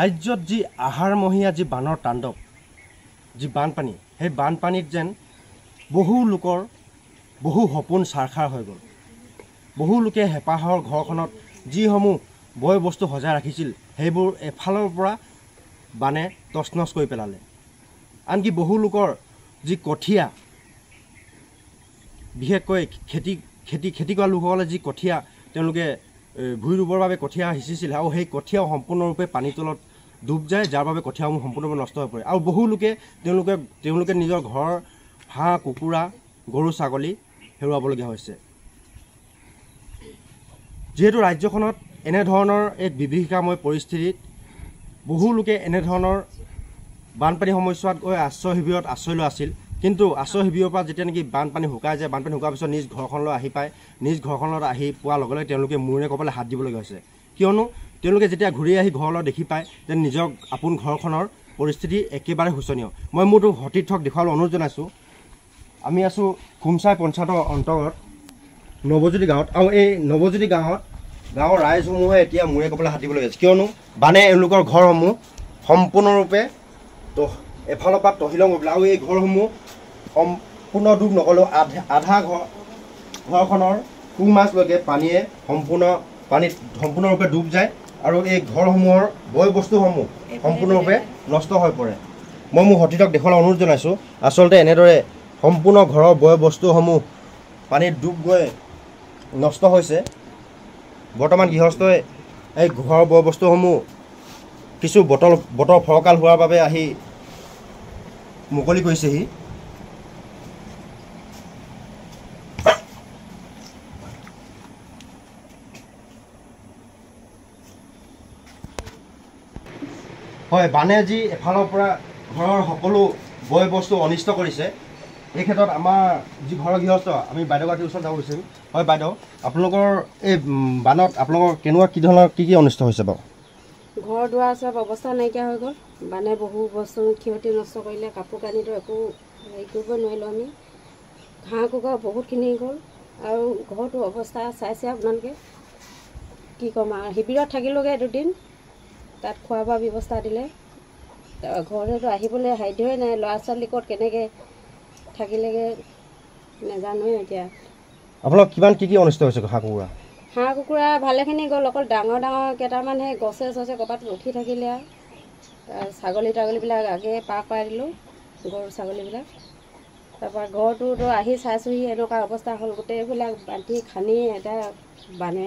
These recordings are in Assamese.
ৰাজ্যত যি আহাৰমহীয়া যি বানৰ তাণ্ডৱ যি বানপানী সেই বানপানীত যেন বহু লোকৰ বহু সপোন চাৰখাৰ হৈ গ'ল বহু লোকে হেঁপাহৰ ঘৰখনত যিসমূহ বয় বস্তু সজাই ৰাখিছিল সেইবোৰ এফালৰ পৰা বানে তচনচ কৰি পেলালে আনকি বহু লোকৰ যি কঠীয়া বিশেষকৈ খেতি খেতি খেতি কৰা লোকসকলে যি কঠীয়া তেওঁলোকে ভূঁই ৰুবৰ বাবে কঠীয়া সিঁচিছিল আৰু সেই কঠীয়াও সম্পূৰ্ণৰূপে পানীৰ তলত ডুব যায় যাৰ বাবে কঠীয়াসমূহ সম্পূৰ্ণৰূপে নষ্ট হৈ পৰে আৰু বহুলোকে তেওঁলোকে তেওঁলোকে নিজৰ ঘৰ হাঁহ কুকুৰা গৰু ছাগলী হেৰুৱাবলগীয়া হৈছে যিহেতু ৰাজ্যখনত এনেধৰণৰ এক বিভীষিকাময় পৰিস্থিতিত বহু লোকে এনেধৰণৰ বানপানী সময়ছোৱাত গৈ আশ্ৰয় শিবিৰত আশ্ৰয় লোৱা আছিল কিন্তু আশ্ৰয় শিবিৰৰ পৰা যেতিয়া নেকি বানপানী শুকাই যায় বানপানী শুকোৱাৰ পিছত নিজ ঘৰখনলৈ আহি পায় নিজ ঘৰখনত আহি পোৱাৰ লগে লগে তেওঁলোকে মূৰে কপালে হাত দিবলগীয়া হৈছে কিয়নো তেওঁলোকে যেতিয়া ঘূৰি আহি ঘৰলৈ দেখি পায় যে নিজক আপোন ঘৰখনৰ পৰিস্থিতি একেবাৰে শোচনীয় মই মোৰতো সতীৰ্থক দেখুৱাবলৈ অনুৰোধ জনাইছোঁ আমি আছোঁ খুমচাই পঞ্চায়তৰ অন্তৰ্গত নৱজ্যোতি গাঁৱত আৰু এই নৱজ্যোতি গাঁৱত গাঁৱৰ ৰাইজসমূহে এতিয়া মূৰে কপালে হাত দিবলগীয়া কিয়নো বানে এওঁলোকৰ ঘৰসমূহ সম্পূৰ্ণৰূপে এফালৰ পৰা তহিলং হ'বলৈ আৰু এই ঘৰসমূহ সম্পূৰ্ণ ডুব নগ'লেও আধা ঘৰ ঘৰখনৰ সু মাছলৈকে পানীয়ে সম্পূৰ্ণ পানীত সম্পূৰ্ণৰূপে ডুব যায় আৰু এই ঘৰসমূহৰ বয় বস্তুসমূহ সম্পূৰ্ণৰূপে নষ্ট হৈ পৰে মই মোৰ সতীতক দেখুৱালৈ অনুৰোধ জনাইছোঁ আচলতে এনেদৰে সম্পূৰ্ণ ঘৰৰ বয় বস্তুসমূহ পানীত ডুব গৈ নষ্ট হৈছে বৰ্তমান গৃহস্থই এই ঘৰৰ বয় বস্তুসমূহ কিছু বতল বতৰ ফৰকাল হোৱাৰ বাবে আহি মুকলি কৰিছেহি হয় বানে যি এফালৰ পৰা ঘৰৰ সকলো বয় বস্তু অনিষ্ট কৰিছে এই ক্ষেত্ৰত আমাৰ যি ঘৰৰ গৃহস্থ আমি বাইদেউগৰাকীৰ ওচৰত যাব বিচাৰিম হয় বাইদেউ আপোনালোকৰ এই বানত আপোনালোকৰ কেনেকুৱা কি ধৰণৰ কি কি অনিষ্ট হৈছে বাৰু ঘৰ দুৱাৰ চব অৱস্থা নাইকিয়া হৈ গ'ল মানে বহু বস্তু ক্ষতি নষ্ট কৰিলে কাপোৰ কানিটো একো হেৰি কৰিব নোৱাৰিলোঁ আমি হাঁহ কুকুৰা বহুতখিনি গ'ল আৰু ঘৰটো অৱস্থা চাইছে আপোনালোকে কি ক'ম আৰু শিবিৰত থাকিলোঁগৈ দুদিন তাত খোৱা বোৱা ব্যৱস্থা দিলে ঘৰলৈতো আহিবলৈ সাধ্যই নাই ল'ৰা ছোৱালী ক'ত কেনেকৈ থাকিলেগৈ নাজানোৱে এতিয়া আপোনালোক কিমান কি কি অনিষ্ট হৈছে হাঁহ কুকুৰা হাঁহ কুকুৰা ভালেখিনি গ'ল অকল ডাঙৰ ডাঙৰ কেইটামান সেই গছে চছে ক'ৰবাত উঠি থাকিলে আৰু ছাগলী তাগলীবিলাক আগেয়ে পাৰ কৰাই দিলোঁ গৰু ছাগলীবিলাক তাৰপৰা ঘৰটোতো আহি চাইছোঁহি এনেকুৱা অৱস্থা হ'ল গোটেইবিলাক বান্ধি খান্দি এটা বানে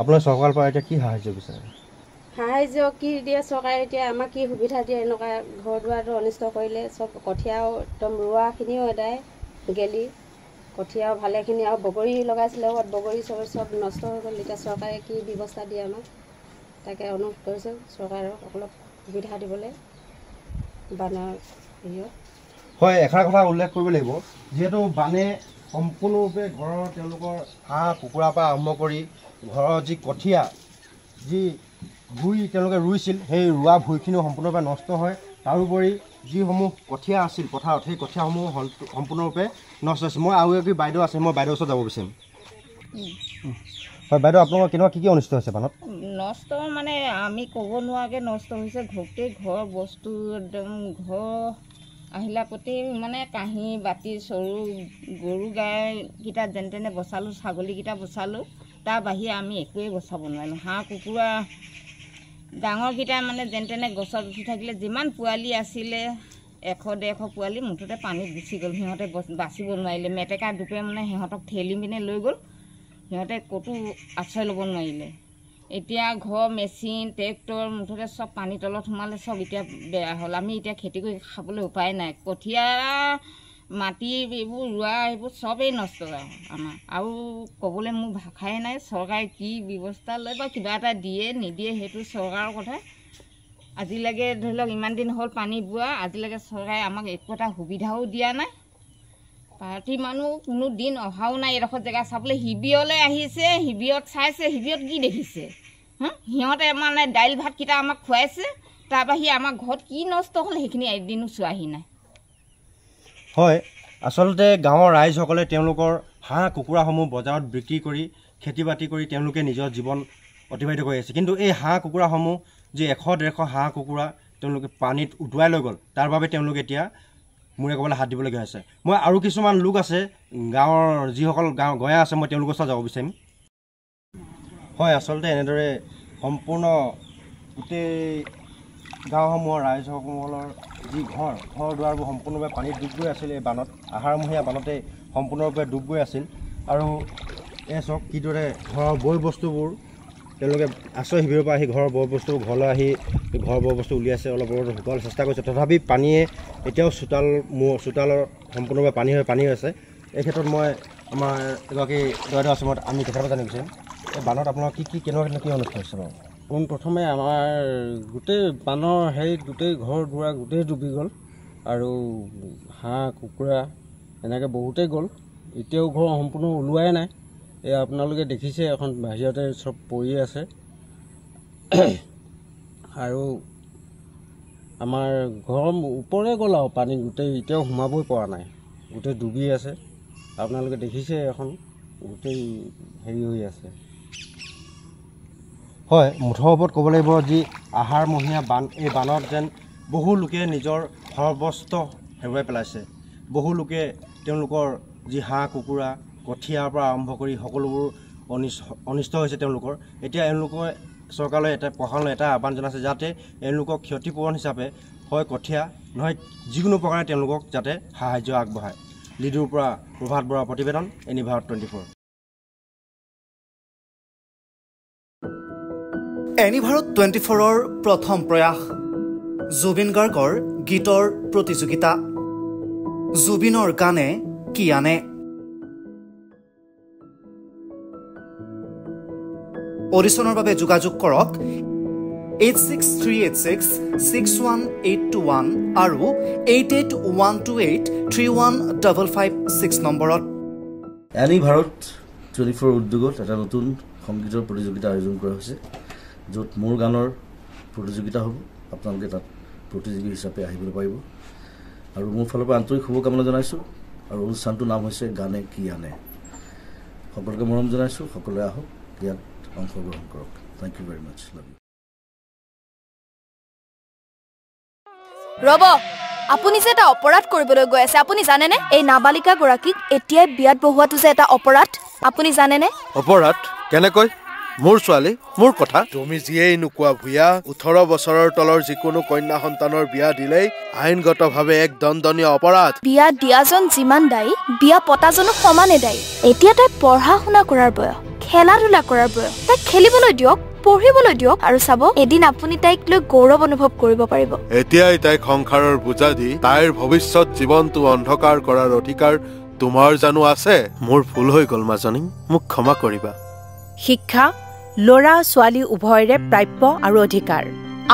আপোনাৰ চৰকাৰৰ পৰা এতিয়া কি সাহাৰ্য বিচাৰে সাহাৰ্য কি দিয়ে চৰকাৰে এতিয়া আমাক কি সুবিধা দিয়ে এনেকুৱা ঘৰ দুৱাৰটো অনিষ্ট কৰিলে চব কঠীয়াও একদম ৰোৱাখিনিও এদায় গেলি কঠীয়া ভালেখিনি আৰু বগৰী লগাইছিলে ক'ৰবাত বগৰী চব চব নষ্ট হৈ গ'ল এতিয়া চৰকাৰে কি ব্যৱস্থা দিয়ে আমাক তাকে অনুৰোধ কৰিছোঁ চৰকাৰক অলপ সুবিধা দিবলৈ বানৰ হেৰিয়ত হয় এষাৰ কথা উল্লেখ কৰিব লাগিব যিহেতু বানে সম্পূৰ্ণৰূপে ঘৰৰ তেওঁলোকৰ হাঁহ কুকুৰাৰ পৰা আৰম্ভ কৰি ঘৰৰ যি কঠীয়া যি ভূঁই তেওঁলোকে ৰুইছিল সেই ৰোৱা ভূঁইখিনিও সম্পূৰ্ণৰূপে নষ্ট হয় তাৰোপৰি যিসমূহ কঠীয়া আছিল পথাৰত সেই সমূহ সম্পূৰ্ণৰূপে নষ্ট হৈছে মই আৰু এগৰাকী বাইদেউ আছে মই বাইদেউৰ ওচৰত যাব বিচাৰিম হয় বাইদেউ আপোনালোকৰ কেনেকুৱা কি কি অনিষ্ট হৈছে পানত নষ্ট মানে আমি ক'ব নোৱাৰাকৈ নষ্ট হৈছে গোটেই ঘৰ বস্তু একদম ঘৰ আহিলা প্ৰতি মানে কাঁহী বাতি চৰু গৰু গাইকেইটা যেনে তেনে বচালোঁ ছাগলীকেইটা বচালোঁ তাৰ বাহিৰে আমি একোৱেই বচাব নোৱাৰিলোঁ হাঁহ কুকুৰা ডাঙৰকেইটা মানে যেন তেনে গছত উঠি থাকিলে যিমান পোৱালি আছিলে এশ ডেৰশ পোৱালি মুঠতে পানীত গুচি গ'ল সিহঁতে বাচিব নোৱাৰিলে মেটেকা দুপে মানে সিহঁতক ঠেলি পিনে লৈ গ'ল সিহঁতে ক'তো আশ্ৰয় ল'ব নোৱাৰিলে এতিয়া ঘৰ মেচিন ট্ৰেক্টৰ মুঠতে চব পানী তলত সোমালে চব এতিয়া বেয়া হ'ল আমি এতিয়া খেতি কৰি খাবলৈ উপায় নাই কঠীয়া মাটি এইবোৰ ৰোৱা এইবোৰ চবেই নষ্ট হয় আমাৰ আৰু ক'বলৈ মোৰ ভাষাই নাই চৰকাৰে কি ব্যৱস্থা লয় বা কিবা এটা দিয়ে নিদিয়ে সেইটো চৰকাৰৰ কথা আজিলৈকে ধৰি লওক ইমান দিন হ'ল পানী বোৱা আজিলৈকে চৰকাৰে আমাক একো এটা সুবিধাও দিয়া নাই পাৰ্টি মানুহ কোনো দিন অহাও নাই এডোখৰ জেগা চাবলৈ শিবিৰলৈ আহিছে শিবিৰত চাইছে শিবিৰত কি দেখিছে সিহঁতে মানে দাইল ভাতকেইটা আমাক খুৱাইছে তাৰপৰা সি আমাৰ ঘৰত কি নষ্ট হ'ল সেইখিনি এদিনো চোৱাহি নাই হয় আচলতে গাঁৱৰ ৰাইজসকলে তেওঁলোকৰ হাঁহ কুকুৰাসমূহ বজাৰত বিক্ৰী কৰি খেতি বাতি কৰি তেওঁলোকে নিজৰ জীৱন অতিবাহিত কৰি আছে কিন্তু এই হাঁহ কুকুৰাসমূহ যি এশ ডেৰশ হাঁহ কুকুৰা তেওঁলোকে পানীত উটুৱাই লৈ গ'ল তাৰ বাবে তেওঁলোক এতিয়া মূৰে ক'বলৈ হাত দিবলগীয়া হৈছে মই আৰু কিছুমান লোক আছে গাঁৱৰ যিসকল গাঁও গঞা আছে মই তেওঁলোকৰ ওচৰত যাব বিচাৰিম হয় আচলতে এনেদৰে সম্পূৰ্ণ গোটেই গাঁওসমূহৰ ৰাইজসকলৰ যি ঘৰ ঘৰ দুৱাৰবোৰ সম্পূৰ্ণৰূপে পানীত ডুব গৈ আছিল এই বানত আহাৰমহীয়া বানতে সম্পূৰ্ণৰূপে ডুব গৈ আছিল আৰু এই চাওক কিদৰে ঘৰৰ বয় বস্তুবোৰ তেওঁলোকে আশ্ৰয় শিবিৰৰ পৰা আহি ঘৰৰ বয় বস্তু ঘৰলৈ আহি ঘৰৰ বয় বস্তু উলিয়াইছে অলপ অলপ শুকাবলৈ চেষ্টা কৰিছে তথাপি পানীয়ে এতিয়াও চোতাল মূৰ চোতালত সম্পূৰ্ণৰূপে পানী হৈ পানী হৈ আছে এই ক্ষেত্ৰত মই আমাৰ এগৰাকী দৰাদেউ আশ্ৰমত আমি কথাটো জানিব বিচাৰিম এই বানত আপোনাৰ কি কি কেনেকুৱা কি অনুষ্ঠান হৈছে বাৰু পোনপ্ৰথমে আমাৰ গোটেই বানৰ হেৰিত গোটেই ঘৰ দুৱাৰ গোটেই ডুবি গ'ল আৰু হাঁহ কুকুৰা এনেকৈ বহুতেই গ'ল এতিয়াও ঘৰ সম্পূৰ্ণ ওলোৱাই নাই এই আপোনালোকে দেখিছে এখন বাহিৰতে চব পৰি আছে আৰু আমাৰ ঘৰ ওপৰে গ'ল আৰু পানী গোটেই এতিয়াও সোমাবই পৰা নাই গোটেই ডুবি আছে আপোনালোকে দেখিছে এখন গোটেই হেৰি হৈ আছে হয় মুঠৰ ওপৰত ক'ব লাগিব যি আহাৰমহীয়া বান এই বানত যেন বহু লোকে নিজৰ সৰ্বস্ব হেৰুৱাই পেলাইছে বহু লোকে তেওঁলোকৰ যি হাঁহ কুকুৰা কঠীয়াৰ পৰা আৰম্ভ কৰি সকলোবোৰ অনিষ্ট অনিষ্ট হৈছে তেওঁলোকৰ এতিয়া এওঁলোকে চৰকাৰলৈ এটা প্ৰশাসনলৈ এটা আহ্বান জনাইছে যাতে এওঁলোকক ক্ষতিপূৰণ হিচাপে হয় কঠীয়া নহয় যিকোনো প্ৰকাৰে তেওঁলোকক যাতে সাহাৰ্য আগবঢ়ায় লিডুৰ পৰা প্ৰভাত বৰা প্ৰতিবেদন এনি ভাৰত টুৱেণ্টি ফ'ৰ এনি ভাৰত টুৱেণ্টি ফ'ৰৰ প্ৰথম প্ৰয়াস জুবিন গাৰ্গৰ গীতৰ প্ৰতিযোগিতা জুবিনৰ গানে কি আনে অডিশ্যনৰ বাবে যোগাযোগ কৰক eight six three eight six six one eight two one আৰু eight eight one two eight three one double five six নম্বৰত এনি ভাৰত টুৱেণ্টি ফ'ৰ উদ্যোগত এটা নতুন সংগীতৰ প্ৰতিযোগিতা আয়োজন কৰা হৈছে য'ত মোৰ গানৰ প্ৰতিযোগিতা হ'ব আপোনালোকে তাত প্ৰতিযোগী হিচাপে আহিবলৈ পাৰিব আৰু মোৰ ফালৰ পৰা আন্তৰিক শুভকামনা জনাইছোঁ আৰু অনুষ্ঠানটোৰ নাম হৈছে গানে কি আনে সকলোকে মৰম জনাইছোঁ সকলোৱে আহক ইয়াত অংশগ্ৰহণ কৰক থেংক ইউ ভেৰি মাছ ৰ'ব আপুনি যে এটা অপৰাধ কৰিবলৈ গৈ আছে আপুনি জানেনে এই নাবালিকাগৰাকীক এতিয়াই বিয়াত বহোৱাটো যে এটা অপৰাধ আপুনি জানেনে অপৰাধ কেনেকৈ মোৰ ছোৱালী মোৰ কথা তুমি যিয়েই নোকোৱা ভূঞা ওঠৰ বছৰৰ তলৰ যিকোনো কন্যা সন্তানৰ বিয়া দিলেই আইনগত ভাৱে এক দণ্ডনীয় অপৰাধ বিয়া দিয়াজন যিমান দায়ী বিয়া পতাজনো সমানে দায়ী এতিয়া তাই পঢ়া শুনা কৰাৰ বয়স খেলা ধূলা কৰাৰ বয়স তাইক খেলিবলৈ দিয়ক পঢ়িবলৈ দিয়ক আৰু চাব এদিন আপুনি তাইক লৈ গৌৰৱ অনুভৱ কৰিব পাৰিব এতিয়াই তাইক সংসাৰৰ বুজা দি তাইৰ ভৱিষ্যত জীৱনটো অন্ধকাৰ কৰাৰ অধিকাৰ তোমাৰ জানো আছে মোৰ ভুল হৈ গল মাজনী মোক ক্ষমা কৰিবা শিক্ষা ল'ৰা ছোৱালী উভয়ৰে প্ৰাপ্য আৰু অধিকাৰ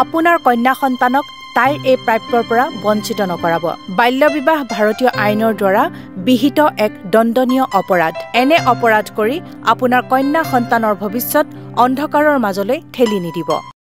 আপোনাৰ কন্যা সন্তানক তাইৰ এই প্ৰাপ্যৰ পৰা বঞ্চিত নকৰাব বাল্যবিবাহ ভাৰতীয় আইনৰ দ্বাৰা বিহিত এক দণ্ডনীয় অপৰাধ এনে অপৰাধ কৰি আপোনাৰ কন্যা সন্তানৰ ভৱিষ্যত অন্ধকাৰৰ মাজলৈ ঠেলি নিদিব